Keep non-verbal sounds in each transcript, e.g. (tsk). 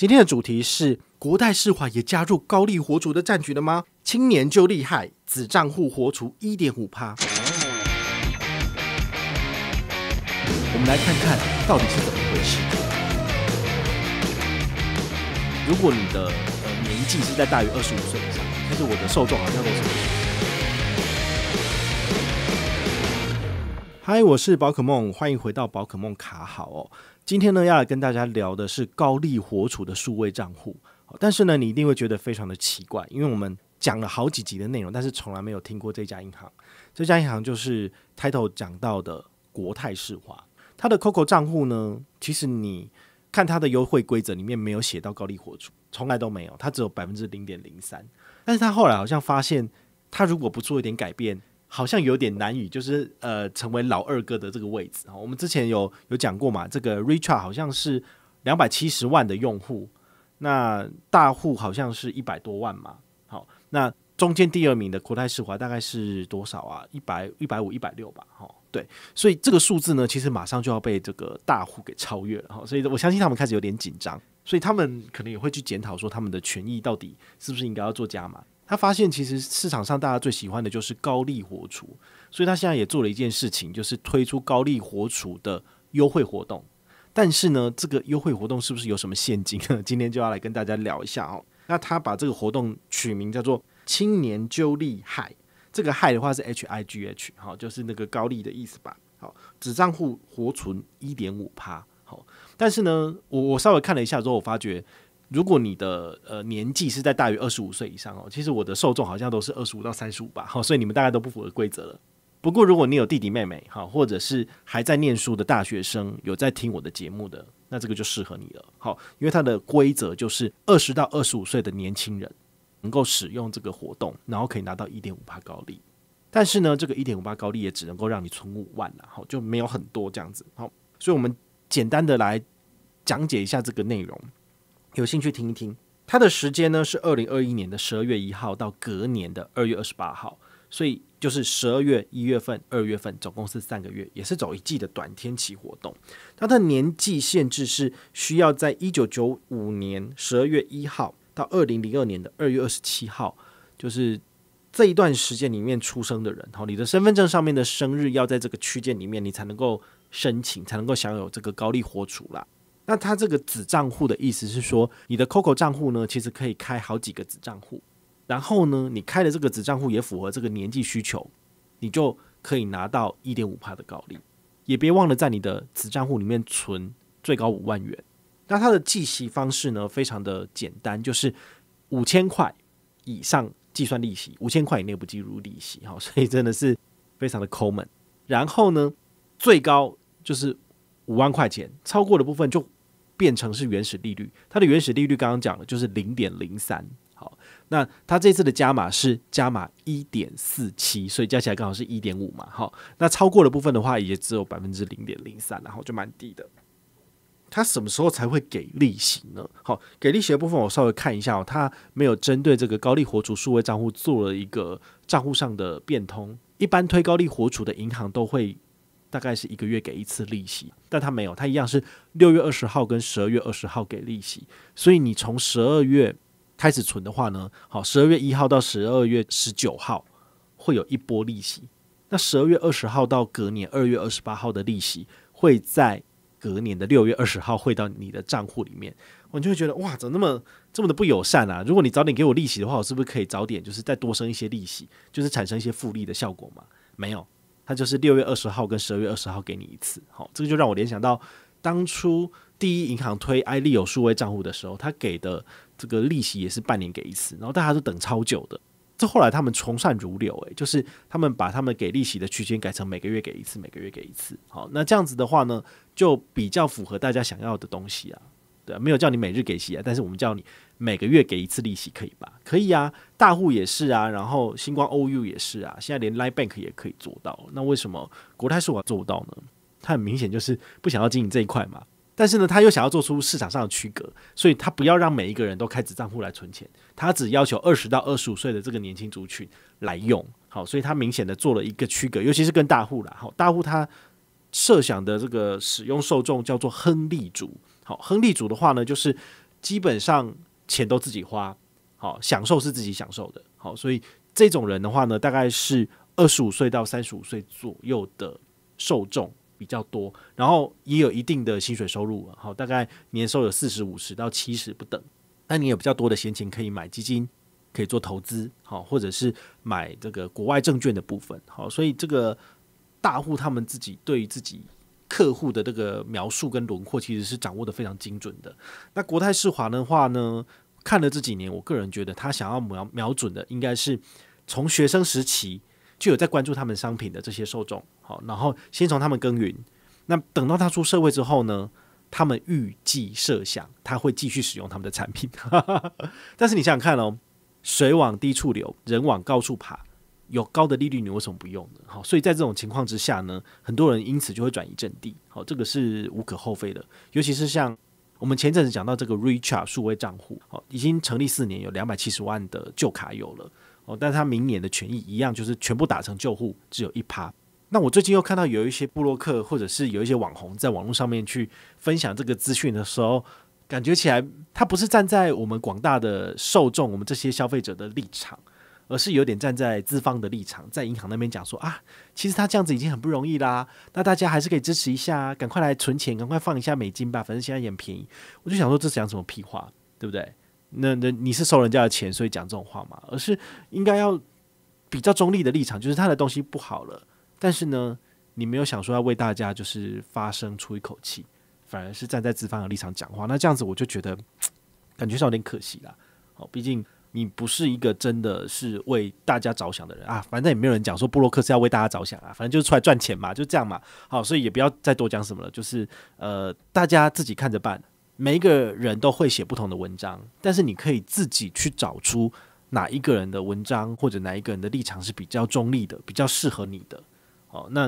今天的主题是国代释怀也加入高利活族的战局了吗？青年就厉害，子账户活族一点五趴。我们来看看到底是怎么回事。如果你的年纪是在大于二十五岁以上，但是我的受众好像都是。嗨，我是宝可梦，欢迎回到宝可梦卡好哦。今天呢，要来跟大家聊的是高利活储的数位账户，但是呢，你一定会觉得非常的奇怪，因为我们讲了好几集的内容，但是从来没有听过这家银行。这家银行就是开头讲到的国泰世华，它的 COCO 账户呢，其实你看它的优惠规则里面没有写到高利活储，从来都没有，它只有百分之零点零三。但是他后来好像发现，他如果不做一点改变。好像有点难以，就是呃，成为老二哥的这个位置啊。我们之前有有讲过嘛，这个 r i c h a r d 好像是两百七十万的用户，那大户好像是一百多万嘛。好，那中间第二名的国泰世华大概是多少啊？一百一百五一百六吧。好，对，所以这个数字呢，其实马上就要被这个大户给超越了。好，所以我相信他们开始有点紧张，所以他们可能也会去检讨说，他们的权益到底是不是应该要做加码。他发现，其实市场上大家最喜欢的就是高利活储，所以他现在也做了一件事情，就是推出高利活储的优惠活动。但是呢，这个优惠活动是不是有什么陷阱？今天就要来跟大家聊一下哦。那他把这个活动取名叫做“青年就利害”，这个“害”的话是 H I G H，好，就是那个高利的意思吧？好，子账户活存一点五趴。好，但是呢，我我稍微看了一下之后，我发觉。如果你的呃年纪是在大于二十五岁以上哦，其实我的受众好像都是二十五到三十五吧，好，所以你们大概都不符合规则了。不过如果你有弟弟妹妹哈，或者是还在念书的大学生有在听我的节目的，那这个就适合你了，好，因为它的规则就是二十到二十五岁的年轻人能够使用这个活动，然后可以拿到一点五八高利。但是呢，这个一点五八高利也只能够让你存五万，了，好，就没有很多这样子。好，所以我们简单的来讲解一下这个内容。有兴趣听一听，它的时间呢是二零二一年的十二月一号到隔年的二月二十八号，所以就是十二月、一月份、二月份，总共是三个月，也是走一季的短天期活动。它的年纪限制是需要在一九九五年十二月一号到二零零二年的二月二十七号，就是这一段时间里面出生的人，然后你的身份证上面的生日要在这个区间里面，你才能够申请，才能够享有这个高利活储啦。那它这个子账户的意思是说，你的 COCO 账户呢，其实可以开好几个子账户，然后呢，你开的这个子账户也符合这个年纪需求，你就可以拿到一点五帕的高利，也别忘了在你的子账户里面存最高五万元。那它的计息方式呢，非常的简单，就是五千块以上计算利息，五千块以内不计入利息。好，所以真的是非常的抠门。然后呢，最高就是五万块钱，超过的部分就变成是原始利率，它的原始利率刚刚讲了就是零点零三，好，那它这次的加码是加码一点四七，所以加起来刚好是一点五嘛，好，那超过的部分的话也只有百分之零点零三，然后就蛮低的。它什么时候才会给利息呢？好，给利息的部分我稍微看一下，哦，它没有针对这个高利活储数位账户做了一个账户上的变通，一般推高利活储的银行都会。大概是一个月给一次利息，但他没有，他一样是六月二十号跟十二月二十号给利息，所以你从十二月开始存的话呢，好，十二月一号到十二月十九号会有一波利息，那十二月二十号到隔年二月二十八号的利息会在隔年的六月二十号汇到你的账户里面，我就会觉得哇，怎么那么这么的不友善啊？如果你早点给我利息的话，我是不是可以早点就是再多生一些利息，就是产生一些复利的效果嘛？没有。他就是六月二十号跟十二月二十号给你一次，好，这个就让我联想到当初第一银行推 i 利有数位账户的时候，他给的这个利息也是半年给一次，然后大家都等超久的。这后来他们从善如流，哎，就是他们把他们给利息的区间改成每个月给一次，每个月给一次。好，那这样子的话呢，就比较符合大家想要的东西啊，对，没有叫你每日给息啊，但是我们叫你。每个月给一次利息可以吧？可以啊，大户也是啊，然后星光 O U 也是啊，现在连 l i n e Bank 也可以做到。那为什么国泰是我做不到呢？他很明显就是不想要经营这一块嘛。但是呢，他又想要做出市场上的区隔，所以他不要让每一个人都开子账户来存钱，他只要求二十到二十五岁的这个年轻族群来用。好，所以他明显的做了一个区隔，尤其是跟大户啦。好，大户他设想的这个使用受众叫做亨利族。好，亨利族的话呢，就是基本上。钱都自己花，好享受是自己享受的，好，所以这种人的话呢，大概是二十五岁到三十五岁左右的受众比较多，然后也有一定的薪水收入，好，大概年收有四十五十到七十不等，那你有比较多的闲钱可以买基金，可以做投资，好，或者是买这个国外证券的部分，好，所以这个大户他们自己对于自己。客户的这个描述跟轮廓其实是掌握的非常精准的。那国泰世华的话呢，看了这几年，我个人觉得他想要瞄瞄准的，应该是从学生时期就有在关注他们商品的这些受众。好，然后先从他们耕耘，那等到他出社会之后呢，他们预计设想他会继续使用他们的产品。(laughs) 但是你想想看哦，水往低处流，人往高处爬。有高的利率，你为什么不用呢？好，所以在这种情况之下呢，很多人因此就会转移阵地。好，这个是无可厚非的。尤其是像我们前阵子讲到这个 r e c h a r d 数位账户，好，已经成立四年，有两百七十万的旧卡友了。哦，但他明年的权益一样，就是全部打成旧户，只有一趴。那我最近又看到有一些布洛克，或者是有一些网红在网络上面去分享这个资讯的时候，感觉起来他不是站在我们广大的受众，我们这些消费者的立场。而是有点站在资方的立场，在银行那边讲说啊，其实他这样子已经很不容易啦，那大家还是可以支持一下，赶快来存钱，赶快放一下美金吧，反正现在也很便宜。我就想说，这讲什么屁话，对不对？那那你是收人家的钱，所以讲这种话嘛？而是应该要比较中立的立场，就是他的东西不好了，但是呢，你没有想说要为大家就是发声出一口气，反而是站在资方的立场讲话，那这样子我就觉得 (tsk) 感觉是有点可惜啦。好，毕竟。你不是一个真的是为大家着想的人啊，反正也没有人讲说布洛克是要为大家着想啊，反正就是出来赚钱嘛，就这样嘛。好，所以也不要再多讲什么了，就是呃，大家自己看着办。每一个人都会写不同的文章，但是你可以自己去找出哪一个人的文章或者哪一个人的立场是比较中立的，比较适合你的。好，那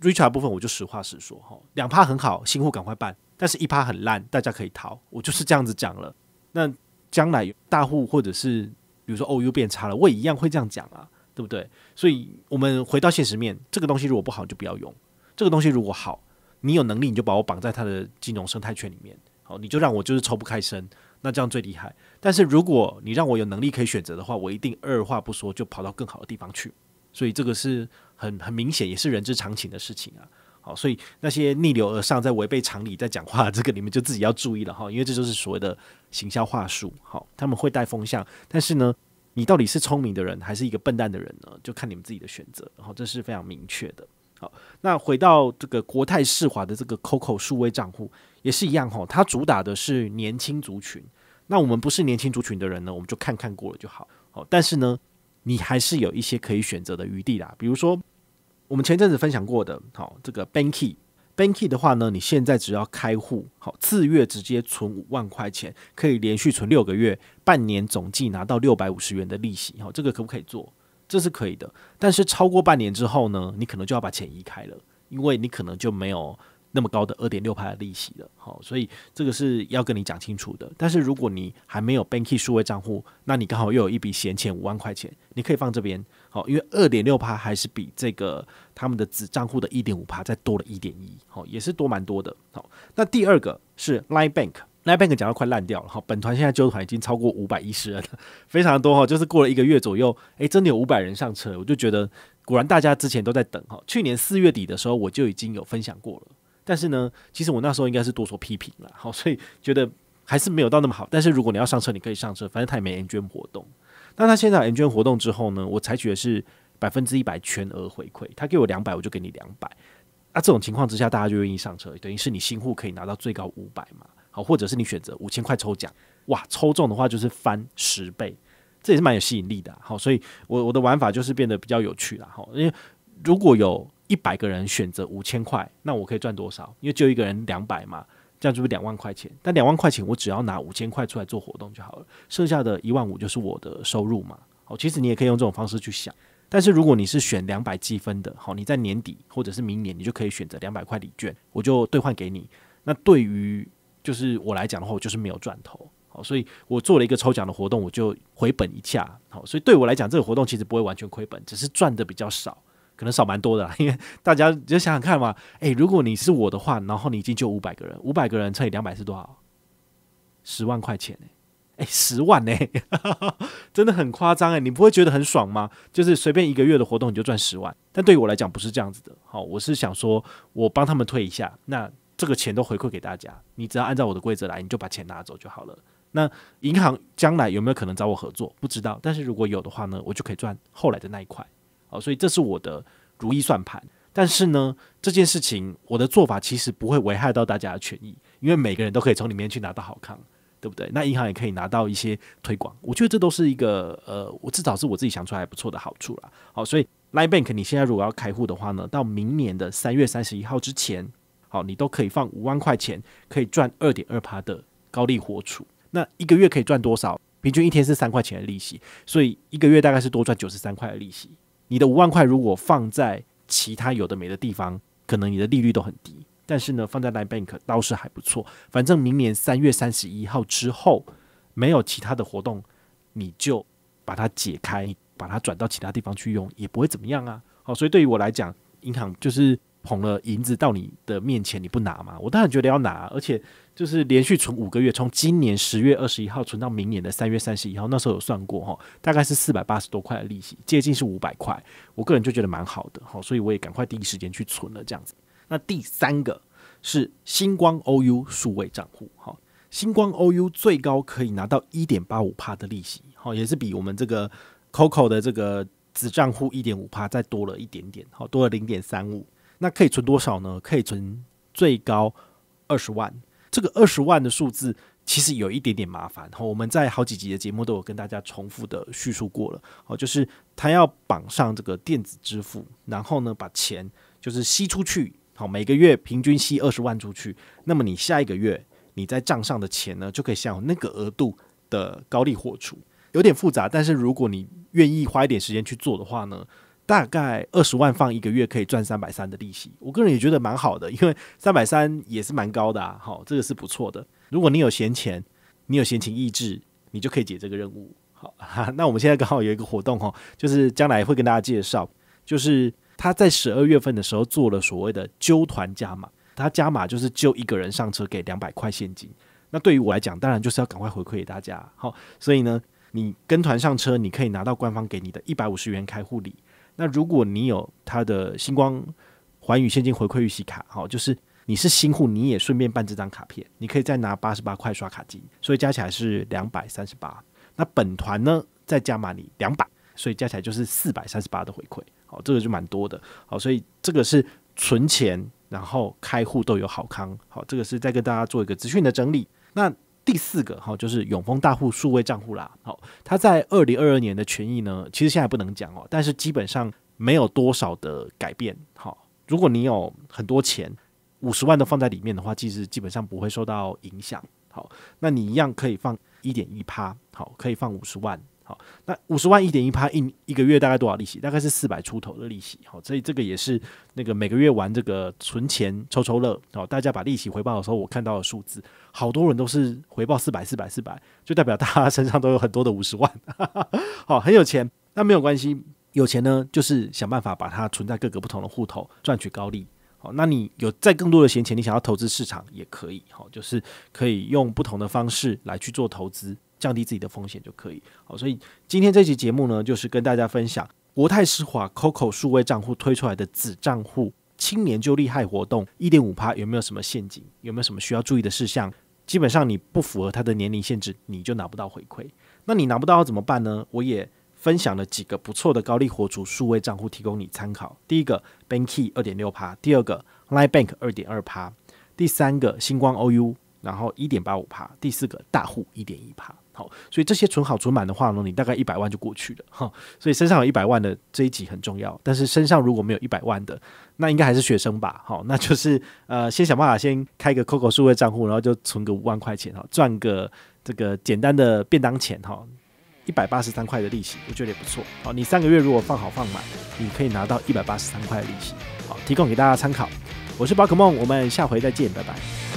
r i c h a r d 部分我就实话实说哈，两趴很好，新户赶快办，但是一趴很烂，大家可以逃。我就是这样子讲了，那。将来大户或者是比如说 OU 变差了，我也一样会这样讲啊，对不对？所以，我们回到现实面，这个东西如果不好就不要用，这个东西如果好，你有能力你就把我绑在他的金融生态圈里面，好，你就让我就是抽不开身，那这样最厉害。但是如果你让我有能力可以选择的话，我一定二话不说就跑到更好的地方去。所以这个是很很明显，也是人之常情的事情啊。好，所以那些逆流而上，在违背常理在讲话，(laughs) 这个你们就自己要注意了哈，因为这就是所谓的行销话术。好，他们会带风向，但是呢，你到底是聪明的人还是一个笨蛋的人呢？就看你们自己的选择。然后这是非常明确的。好，那回到这个国泰世华的这个 COCO 数位账户也是一样哈，它主打的是年轻族群。那我们不是年轻族群的人呢，我们就看看过了就好。好，但是呢，你还是有一些可以选择的余地啦，比如说。我们前阵子分享过的，好这个 b a n k y b a n k y 的话呢，你现在只要开户，好，次月直接存五万块钱，可以连续存六个月，半年总计拿到六百五十元的利息，好，这个可不可以做？这是可以的，但是超过半年之后呢，你可能就要把钱移开了，因为你可能就没有那么高的二点六派的利息了，好，所以这个是要跟你讲清楚的。但是如果你还没有 Banki 数位账户，那你刚好又有一笔闲钱五万块钱，你可以放这边。好，因为二点六趴还是比这个他们的子账户的一点五趴再多了一点一，好，也是多蛮多的。好，那第二个是 l i n e Bank，l i n e Bank 讲到快烂掉了，哈，本团现在救团已经超过五百一十人，非常多哈，就是过了一个月左右，哎，真的有五百人上车，我就觉得果然大家之前都在等哈，去年四月底的时候我就已经有分享过了，但是呢，其实我那时候应该是多说批评了，好，所以觉得还是没有到那么好，但是如果你要上车，你可以上车，反正他也没人捐活动。那他现在认券活动之后呢？我采取的是百分之一百全额回馈，他给我两百，我就给你两百。那这种情况之下，大家就愿意上车，等于是你新户可以拿到最高五百嘛，好，或者是你选择五千块抽奖，哇，抽中的话就是翻十倍，这也是蛮有吸引力的。好，所以，我我的玩法就是变得比较有趣了。好，因为如果有一百个人选择五千块，那我可以赚多少？因为就一个人两百嘛。这样就是两万块钱？但两万块钱我只要拿五千块出来做活动就好了，剩下的一万五就是我的收入嘛。好，其实你也可以用这种方式去想。但是如果你是选两百积分的，好，你在年底或者是明年，你就可以选择两百块礼券，我就兑换给你。那对于就是我来讲的话，我就是没有赚头。好，所以我做了一个抽奖的活动，我就回本一下。好，所以对我来讲，这个活动其实不会完全亏本，只是赚的比较少。可能少蛮多的，(laughs) 因为大家就想想看嘛，哎，如果你是我的话，然后你已经救五百个人，五百个人乘以两百是多少？十万块钱哎，十万呢，(laughs) 真的很夸张哎，你不会觉得很爽吗？就是随便一个月的活动你就赚十万，但对于我来讲不是这样子的，好，我是想说，我帮他们退一下，那这个钱都回馈给大家，你只要按照我的规则来，你就把钱拿走就好了。那银行将来有没有可能找我合作？不知道，但是如果有的话呢，我就可以赚后来的那一块。所以这是我的如意算盘，但是呢，这件事情我的做法其实不会危害到大家的权益，因为每个人都可以从里面去拿到好康，对不对？那银行也可以拿到一些推广，我觉得这都是一个呃，我至少是我自己想出来不错的好处啦。好，所以 l i n e Bank 你现在如果要开户的话呢，到明年的三月三十一号之前，好，你都可以放五万块钱，可以赚二点二趴的高利活储，那一个月可以赚多少？平均一天是三块钱的利息，所以一个月大概是多赚九十三块的利息。你的五万块如果放在其他有的没的地方，可能你的利率都很低。但是呢，放在 Line Bank 倒是还不错。反正明年三月三十一号之后没有其他的活动，你就把它解开，把它转到其他地方去用，也不会怎么样啊。好，所以对于我来讲，银行就是。捧了银子到你的面前，你不拿吗？我当然觉得要拿，而且就是连续存五个月，从今年十月二十一号存到明年的三月三十一号，那时候有算过哈，大概是四百八十多块的利息，接近是五百块。我个人就觉得蛮好的，好，所以我也赶快第一时间去存了这样子。那第三个是星光 O U 数位账户，好，星光 O U 最高可以拿到一点八五帕的利息，好，也是比我们这个 COCO 的这个子账户一点五帕再多了一点点，好，多了零点三五。那可以存多少呢？可以存最高二十万。这个二十万的数字其实有一点点麻烦。好，我们在好几集的节目都有跟大家重复的叙述过了。好，就是它要绑上这个电子支付，然后呢，把钱就是吸出去。好，每个月平均吸二十万出去，那么你下一个月你在账上的钱呢，就可以享有那个额度的高利获出。有点复杂，但是如果你愿意花一点时间去做的话呢？大概二十万放一个月可以赚三百三的利息，我个人也觉得蛮好的，因为三百三也是蛮高的啊，好，这个是不错的。如果你有闲钱，你有闲情逸致，你就可以解这个任务。好，(laughs) 那我们现在刚好有一个活动哦，就是将来会跟大家介绍，就是他在十二月份的时候做了所谓的揪团加码，他加码就是揪一个人上车给两百块现金。那对于我来讲，当然就是要赶快回馈给大家，好，所以呢，你跟团上车，你可以拿到官方给你的一百五十元开户礼。那如果你有他的星光寰宇现金回馈预习卡，好，就是你是新户，你也顺便办这张卡片，你可以再拿八十八块刷卡金，所以加起来是两百三十八。那本团呢，再加满你两百，所以加起来就是四百三十八的回馈，好，这个就蛮多的。好，所以这个是存钱然后开户都有好康，好，这个是再跟大家做一个资讯的整理。那第四个哈，就是永丰大户数位账户啦。好，它在二零二二年的权益呢，其实现在不能讲哦，但是基本上没有多少的改变。好，如果你有很多钱，五十万都放在里面的话，其实基本上不会受到影响。好，那你一样可以放一点一趴，好，可以放五十万。好，那五十万一点一趴一一个月大概多少利息？大概是四百出头的利息。好，所以这个也是那个每个月玩这个存钱抽抽乐。好，大家把利息回报的时候，我看到的数字，好多人都是回报四百四百四百，就代表大家身上都有很多的五十万，(laughs) 好很有钱。那没有关系，有钱呢就是想办法把它存在各个不同的户头，赚取高利。好，那你有再更多的闲钱，你想要投资市场也可以。好，就是可以用不同的方式来去做投资。降低自己的风险就可以。好，所以今天这期节目呢，就是跟大家分享国泰世华 COCO 数位账户推出来的子账户青年就利害活动，一点五趴有没有什么陷阱？有没有什么需要注意的事项？基本上你不符合他的年龄限制，你就拿不到回馈。那你拿不到怎么办呢？我也分享了几个不错的高利活主数位账户，提供你参考。第一个 Bank y 二点六趴，第二个 Line Bank 二点二趴，第三个星光 OU，然后一点八五趴，第四个大户一点一趴。好，所以这些存好存满的话呢，你大概一百万就过去了哈。所以身上有一百万的这一集很重要，但是身上如果没有一百万的，那应该还是学生吧？好，那就是呃，先想办法先开个 COCO 数位账户，然后就存个五万块钱哈，赚个这个简单的便当钱哈，一百八十三块的利息，我觉得也不错。好，你三个月如果放好放满，你可以拿到一百八十三块的利息，好，提供给大家参考。我是宝可梦，我们下回再见，拜拜。